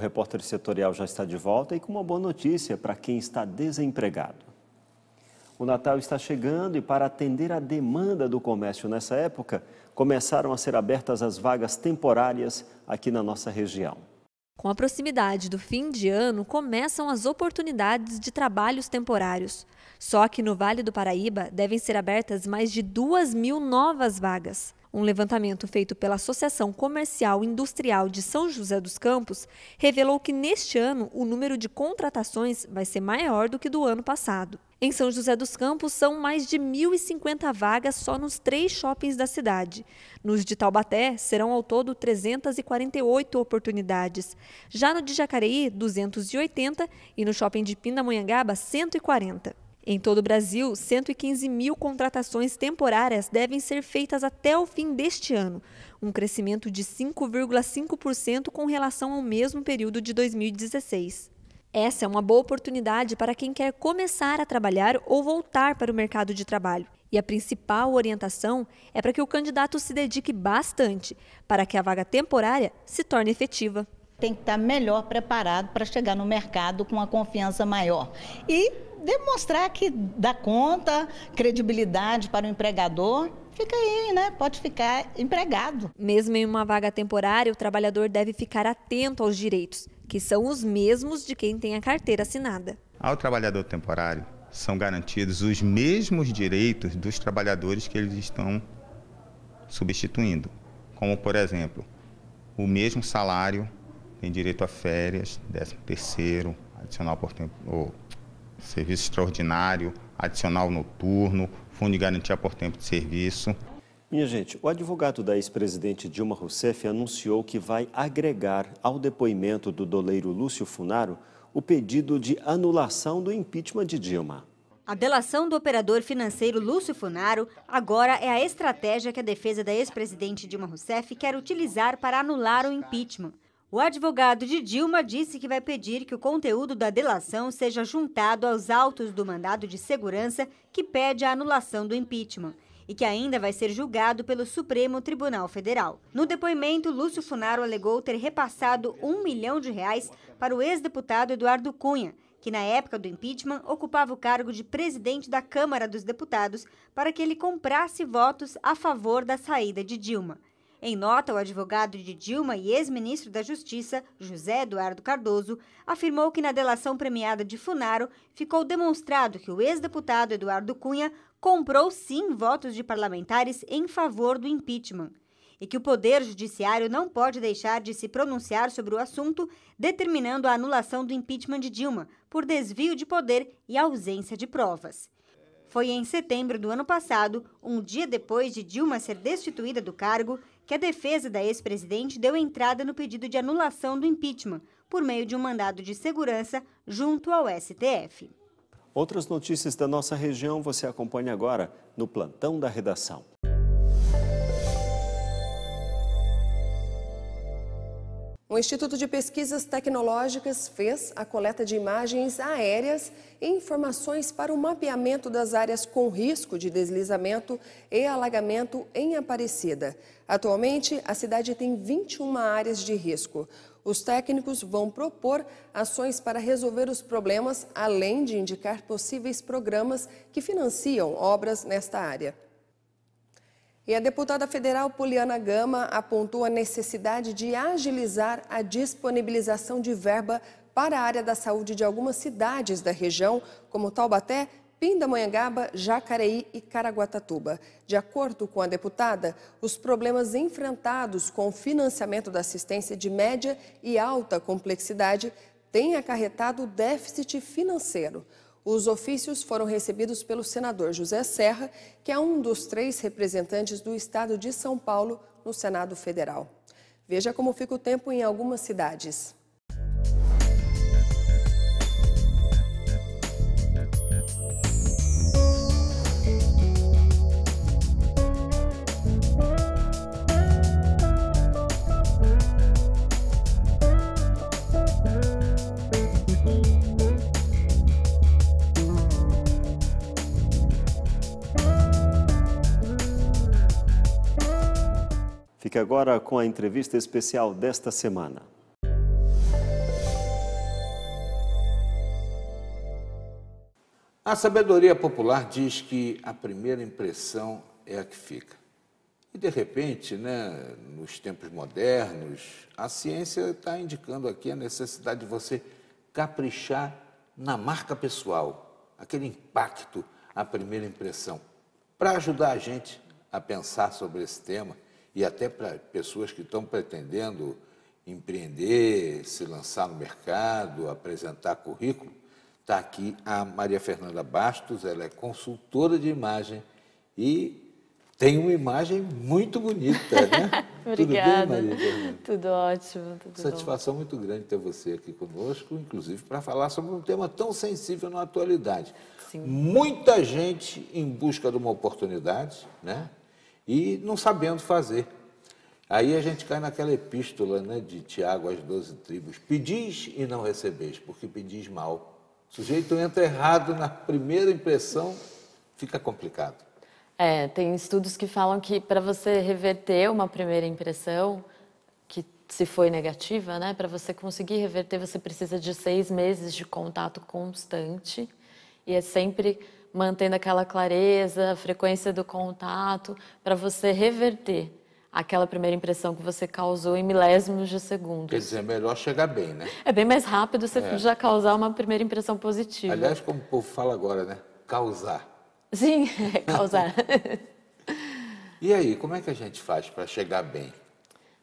repórter setorial já está de volta e com uma boa notícia para quem está desempregado. O Natal está chegando e, para atender a demanda do comércio nessa época, começaram a ser abertas as vagas temporárias aqui na nossa região. Com a proximidade do fim de ano, começam as oportunidades de trabalhos temporários. Só que no Vale do Paraíba devem ser abertas mais de 2 mil novas vagas. Um levantamento feito pela Associação Comercial Industrial de São José dos Campos revelou que neste ano o número de contratações vai ser maior do que do ano passado. Em São José dos Campos, são mais de 1.050 vagas só nos três shoppings da cidade. Nos de Taubaté, serão ao todo 348 oportunidades. Já no de Jacareí, 280 e no shopping de Pindamonhangaba, 140. Em todo o Brasil, 115 mil contratações temporárias devem ser feitas até o fim deste ano, um crescimento de 5,5% com relação ao mesmo período de 2016. Essa é uma boa oportunidade para quem quer começar a trabalhar ou voltar para o mercado de trabalho. E a principal orientação é para que o candidato se dedique bastante para que a vaga temporária se torne efetiva. Tem que estar melhor preparado para chegar no mercado com uma confiança maior. E demonstrar que dá conta, credibilidade para o empregador fica aí, né? Pode ficar empregado. Mesmo em uma vaga temporária, o trabalhador deve ficar atento aos direitos, que são os mesmos de quem tem a carteira assinada. Ao trabalhador temporário são garantidos os mesmos direitos dos trabalhadores que eles estão substituindo, como por exemplo, o mesmo salário, tem direito a férias, décimo terceiro, adicional por tempo, ou serviço extraordinário, adicional noturno, fundo de garantia por tempo de serviço. Minha gente, o advogado da ex-presidente Dilma Rousseff anunciou que vai agregar ao depoimento do doleiro Lúcio Funaro o pedido de anulação do impeachment de Dilma. A delação do operador financeiro Lúcio Funaro agora é a estratégia que a defesa da ex-presidente Dilma Rousseff quer utilizar para anular o impeachment. O advogado de Dilma disse que vai pedir que o conteúdo da delação seja juntado aos autos do mandado de segurança que pede a anulação do impeachment e que ainda vai ser julgado pelo Supremo Tribunal Federal. No depoimento, Lúcio Funaro alegou ter repassado um milhão de reais para o ex-deputado Eduardo Cunha, que na época do impeachment ocupava o cargo de presidente da Câmara dos Deputados, para que ele comprasse votos a favor da saída de Dilma. Em nota, o advogado de Dilma e ex-ministro da Justiça, José Eduardo Cardoso, afirmou que na delação premiada de Funaro ficou demonstrado que o ex-deputado Eduardo Cunha comprou sim votos de parlamentares em favor do impeachment e que o Poder Judiciário não pode deixar de se pronunciar sobre o assunto, determinando a anulação do impeachment de Dilma por desvio de poder e ausência de provas. Foi em setembro do ano passado, um dia depois de Dilma ser destituída do cargo, que a defesa da ex-presidente deu entrada no pedido de anulação do impeachment por meio de um mandado de segurança junto ao STF. Outras notícias da nossa região você acompanha agora no Plantão da Redação. O Instituto de Pesquisas Tecnológicas fez a coleta de imagens aéreas e informações para o mapeamento das áreas com risco de deslizamento e alagamento em Aparecida. Atualmente, a cidade tem 21 áreas de risco. Os técnicos vão propor ações para resolver os problemas, além de indicar possíveis programas que financiam obras nesta área. E a deputada federal Poliana Gama apontou a necessidade de agilizar a disponibilização de verba para a área da saúde de algumas cidades da região, como Taubaté, Pindamonhangaba, Jacareí e Caraguatatuba. De acordo com a deputada, os problemas enfrentados com o financiamento da assistência de média e alta complexidade têm acarretado déficit financeiro. Os ofícios foram recebidos pelo senador José Serra, que é um dos três representantes do estado de São Paulo no Senado Federal. Veja como fica o tempo em algumas cidades. agora com a entrevista especial desta semana. A sabedoria popular diz que a primeira impressão é a que fica. E, de repente, né, nos tempos modernos, a ciência está indicando aqui a necessidade de você caprichar na marca pessoal, aquele impacto, a primeira impressão, para ajudar a gente a pensar sobre esse tema e até para pessoas que estão pretendendo empreender, se lançar no mercado, apresentar currículo, está aqui a Maria Fernanda Bastos, ela é consultora de imagem e tem uma imagem muito bonita, né? Obrigada. Tudo bem, Maria Fernanda? Tudo ótimo. Tudo Satisfação bom. muito grande ter você aqui conosco, inclusive para falar sobre um tema tão sensível na atualidade. Sim. Muita gente em busca de uma oportunidade, né? e não sabendo fazer. Aí a gente cai naquela epístola né, de Tiago às doze tribos: pedis e não recebeis, porque pedis mal. O sujeito entra errado na primeira impressão, fica complicado. É, tem estudos que falam que para você reverter uma primeira impressão, que se foi negativa, né, para você conseguir reverter, você precisa de seis meses de contato constante. E é sempre mantendo aquela clareza, a frequência do contato, para você reverter aquela primeira impressão que você causou em milésimos de segundo. Quer dizer, é melhor chegar bem, né? É bem mais rápido você é. já causar uma primeira impressão positiva. Aliás, como o povo fala agora, né? Causar. Sim, é causar. e aí, como é que a gente faz para chegar bem?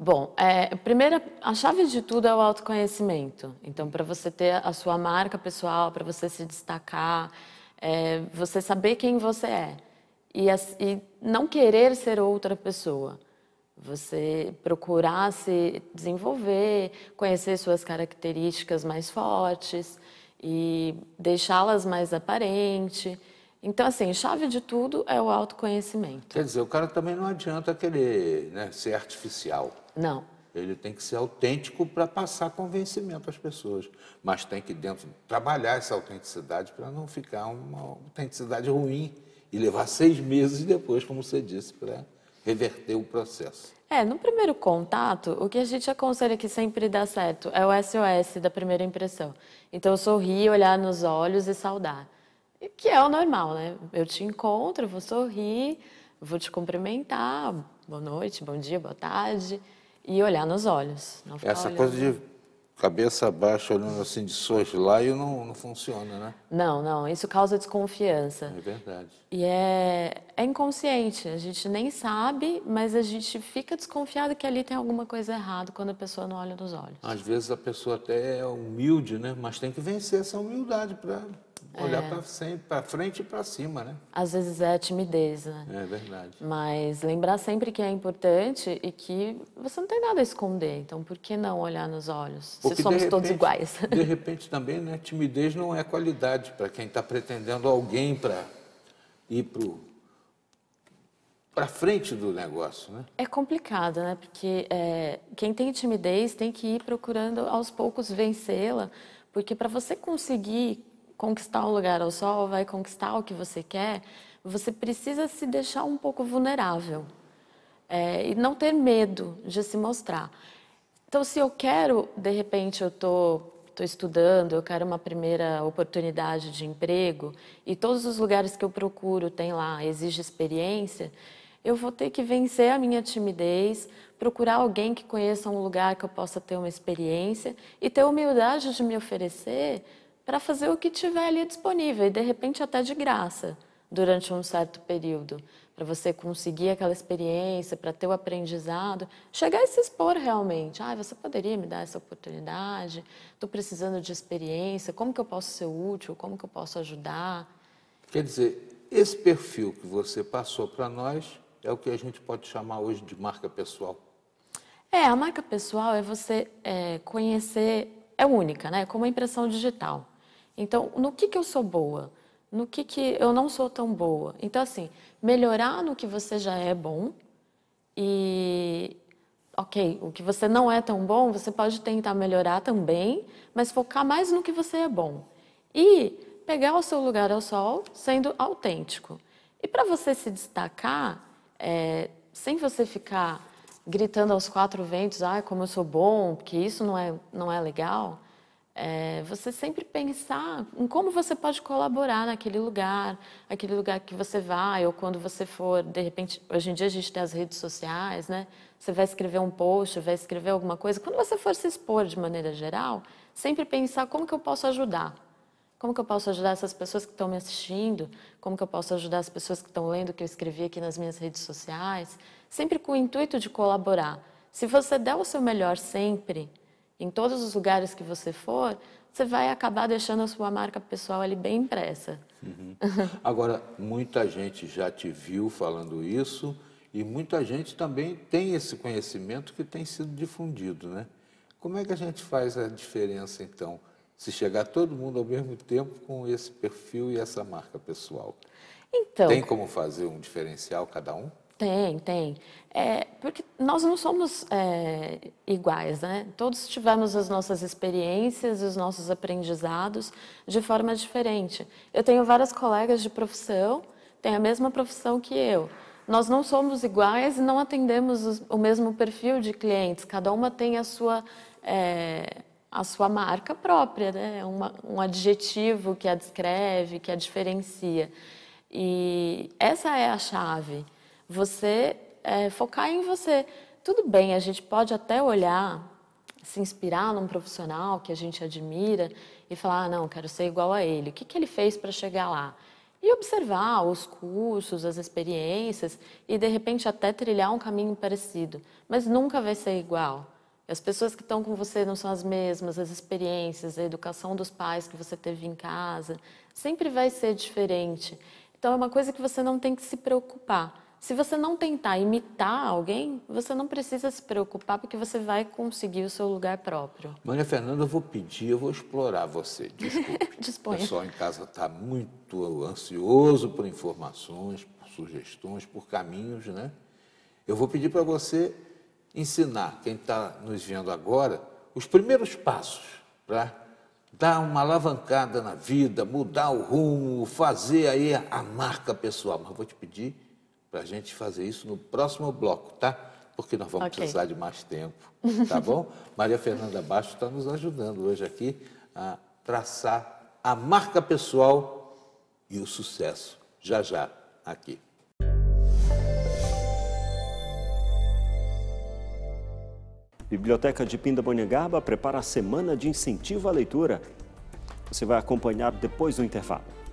Bom, é, primeira, a chave de tudo é o autoconhecimento. Então, para você ter a sua marca pessoal, para você se destacar, é você saber quem você é e, e não querer ser outra pessoa. Você procurar se desenvolver, conhecer suas características mais fortes e deixá-las mais aparente. Então, assim, chave de tudo é o autoconhecimento. Quer dizer, o cara também não adianta querer né, ser artificial. Não. Ele tem que ser autêntico para passar convencimento às pessoas, mas tem que dentro trabalhar essa autenticidade para não ficar uma autenticidade ruim e levar seis meses depois, como você disse, para reverter o processo. É, no primeiro contato, o que a gente aconselha que sempre dá certo é o SOS da primeira impressão. Então, sorrir, olhar nos olhos e saudar, que é o normal, né? Eu te encontro, vou sorrir, vou te cumprimentar, boa noite, bom dia, boa tarde e olhar nos olhos. Essa olhando. coisa de cabeça baixa, olhando assim de e não, não funciona, né? Não, não. Isso causa desconfiança. É verdade. E é, é inconsciente. A gente nem sabe, mas a gente fica desconfiado que ali tem alguma coisa errada quando a pessoa não olha nos olhos. Às vezes a pessoa até é humilde, né? Mas tem que vencer essa humildade para Olhar é... para frente e para cima, né? Às vezes é timidez, né? É verdade. Mas lembrar sempre que é importante e que você não tem nada a esconder. Então, por que não olhar nos olhos? Porque se somos repente, todos iguais. De repente também, né? Timidez não é qualidade para quem está pretendendo alguém para ir para frente do negócio, né? É complicado, né? Porque é, quem tem timidez tem que ir procurando aos poucos vencê-la, porque para você conseguir conquistar um lugar ao sol, vai conquistar o que você quer, você precisa se deixar um pouco vulnerável é, e não ter medo de se mostrar. Então, se eu quero, de repente, eu estou estou estudando, eu quero uma primeira oportunidade de emprego e todos os lugares que eu procuro tem lá, exige experiência, eu vou ter que vencer a minha timidez, procurar alguém que conheça um lugar que eu possa ter uma experiência e ter humildade de me oferecer para fazer o que tiver ali disponível e de repente até de graça durante um certo período, para você conseguir aquela experiência, para ter o aprendizado, chegar e se expor realmente. Ah, você poderia me dar essa oportunidade? Estou precisando de experiência. Como que eu posso ser útil? Como que eu posso ajudar? Quer dizer, esse perfil que você passou para nós é o que a gente pode chamar hoje de marca pessoal. É, a marca pessoal é você é, conhecer, é única, né? Como a impressão digital. Então, no que, que eu sou boa? No que, que eu não sou tão boa? Então, assim, melhorar no que você já é bom e, ok, o que você não é tão bom, você pode tentar melhorar também, mas focar mais no que você é bom. E pegar o seu lugar ao sol sendo autêntico. E para você se destacar, é, sem você ficar gritando aos quatro ventos, ah, como eu sou bom, porque isso não é, não é legal, é, você sempre pensar ah, em como você pode colaborar naquele lugar, aquele lugar que você vai, ou quando você for, de repente, hoje em dia a gente tem as redes sociais, né? Você vai escrever um post, vai escrever alguma coisa. Quando você for se expor de maneira geral, sempre pensar como que eu posso ajudar. Como que eu posso ajudar essas pessoas que estão me assistindo? Como que eu posso ajudar as pessoas que estão lendo o que eu escrevi aqui nas minhas redes sociais? Sempre com o intuito de colaborar. Se você der o seu melhor sempre, em todos os lugares que você for, você vai acabar deixando a sua marca pessoal ali bem impressa. Uhum. Agora, muita gente já te viu falando isso e muita gente também tem esse conhecimento que tem sido difundido, né? Como é que a gente faz a diferença, então, se chegar todo mundo ao mesmo tempo com esse perfil e essa marca pessoal? Então... Tem como fazer um diferencial cada um? Tem, tem. É, porque nós não somos é, iguais, né? Todos tivemos as nossas experiências e os nossos aprendizados de forma diferente. Eu tenho várias colegas de profissão, têm a mesma profissão que eu. Nós não somos iguais e não atendemos o mesmo perfil de clientes. Cada uma tem a sua, é, a sua marca própria, né? Uma, um adjetivo que a descreve, que a diferencia. E essa é a chave você é, focar em você. Tudo bem, a gente pode até olhar, se inspirar num profissional que a gente admira e falar: ah, não, quero ser igual a ele. O que, que ele fez para chegar lá? E observar os cursos, as experiências e de repente até trilhar um caminho parecido. Mas nunca vai ser igual. As pessoas que estão com você não são as mesmas, as experiências, a educação dos pais que você teve em casa, sempre vai ser diferente. Então é uma coisa que você não tem que se preocupar. Se você não tentar imitar alguém, você não precisa se preocupar, porque você vai conseguir o seu lugar próprio. Maria Fernanda, eu vou pedir, eu vou explorar você, desculpe. Disponha. O pessoal em casa está muito ansioso por informações, por sugestões, por caminhos, né? Eu vou pedir para você ensinar quem está nos vendo agora os primeiros passos para dar uma alavancada na vida, mudar o rumo, fazer aí a marca pessoal. Mas vou te pedir para a gente fazer isso no próximo bloco, tá? Porque nós vamos okay. precisar de mais tempo, tá bom? Maria Fernanda Baixo está nos ajudando hoje aqui a traçar a marca pessoal e o sucesso. Já já, aqui. Biblioteca de Pindamonhangaba prepara a Semana de Incentivo à Leitura. Você vai acompanhar depois do intervalo.